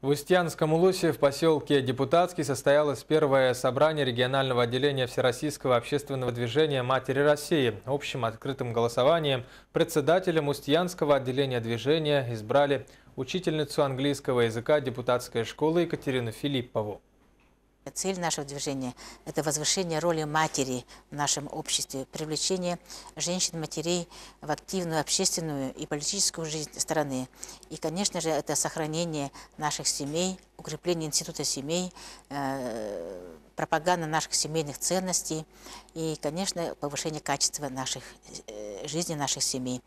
В Устьянском Улусе в поселке Депутатский состоялось первое собрание регионального отделения Всероссийского общественного движения «Матери России». Общим открытым голосованием председателем Устьянского отделения движения избрали учительницу английского языка депутатской школы Екатерину Филиппову. Цель нашего движения – это возвышение роли матери в нашем обществе, привлечение женщин-матерей в активную общественную и политическую жизнь страны. И, конечно же, это сохранение наших семей, укрепление института семей, э, пропаганда наших семейных ценностей и, конечно, повышение качества наших э, жизни, наших семей.